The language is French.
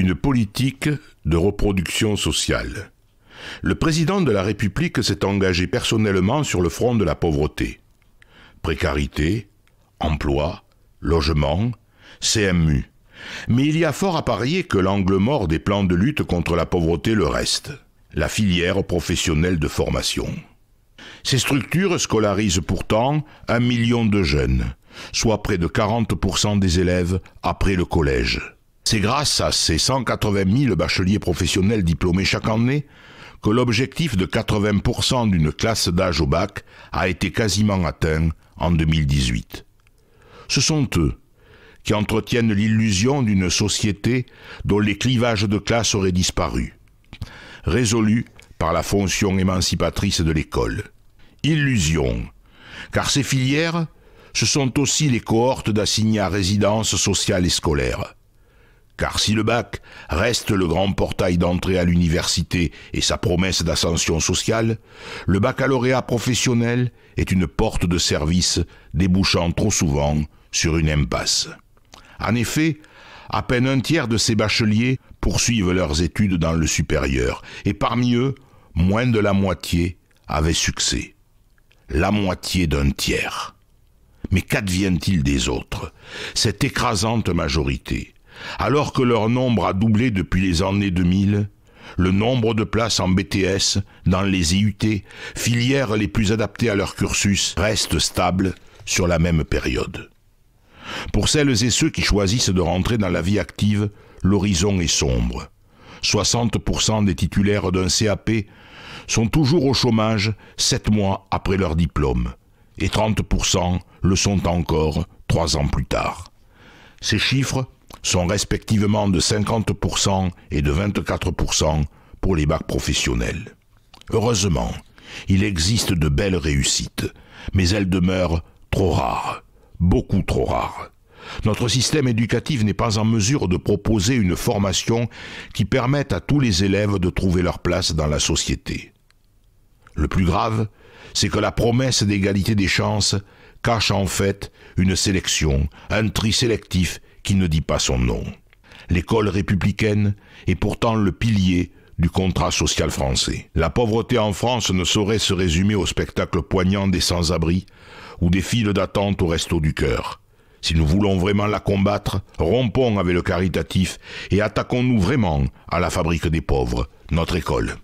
une politique de reproduction sociale. Le président de la République s'est engagé personnellement sur le front de la pauvreté. Précarité, emploi, logement, CMU. Mais il y a fort à parier que l'angle mort des plans de lutte contre la pauvreté le reste, la filière professionnelle de formation. Ces structures scolarisent pourtant un million de jeunes, soit près de 40% des élèves après le collège. C'est grâce à ces 180 000 bacheliers professionnels diplômés chaque année que l'objectif de 80% d'une classe d'âge au bac a été quasiment atteint en 2018. Ce sont eux qui entretiennent l'illusion d'une société dont les clivages de classe auraient disparu, résolus par la fonction émancipatrice de l'école. Illusion, car ces filières, ce sont aussi les cohortes d'assignés à résidence sociale et scolaire. Car si le bac reste le grand portail d'entrée à l'université et sa promesse d'ascension sociale, le baccalauréat professionnel est une porte de service débouchant trop souvent sur une impasse. En effet, à peine un tiers de ces bacheliers poursuivent leurs études dans le supérieur, et parmi eux, moins de la moitié avaient succès. La moitié d'un tiers. Mais qu'advient-il des autres Cette écrasante majorité alors que leur nombre a doublé depuis les années 2000, le nombre de places en BTS, dans les IUT, filières les plus adaptées à leur cursus, reste stable sur la même période. Pour celles et ceux qui choisissent de rentrer dans la vie active, l'horizon est sombre. 60% des titulaires d'un CAP sont toujours au chômage sept mois après leur diplôme, et 30% le sont encore trois ans plus tard. Ces chiffres sont respectivement de 50% et de 24% pour les bacs professionnels. Heureusement, il existe de belles réussites, mais elles demeurent trop rares, beaucoup trop rares. Notre système éducatif n'est pas en mesure de proposer une formation qui permette à tous les élèves de trouver leur place dans la société. Le plus grave, c'est que la promesse d'égalité des chances cache en fait une sélection, un tri sélectif qui ne dit pas son nom. L'école républicaine est pourtant le pilier du contrat social français. La pauvreté en France ne saurait se résumer au spectacle poignant des sans-abri ou des files d'attente au resto du cœur. Si nous voulons vraiment la combattre, rompons avec le caritatif et attaquons-nous vraiment à la fabrique des pauvres, notre école.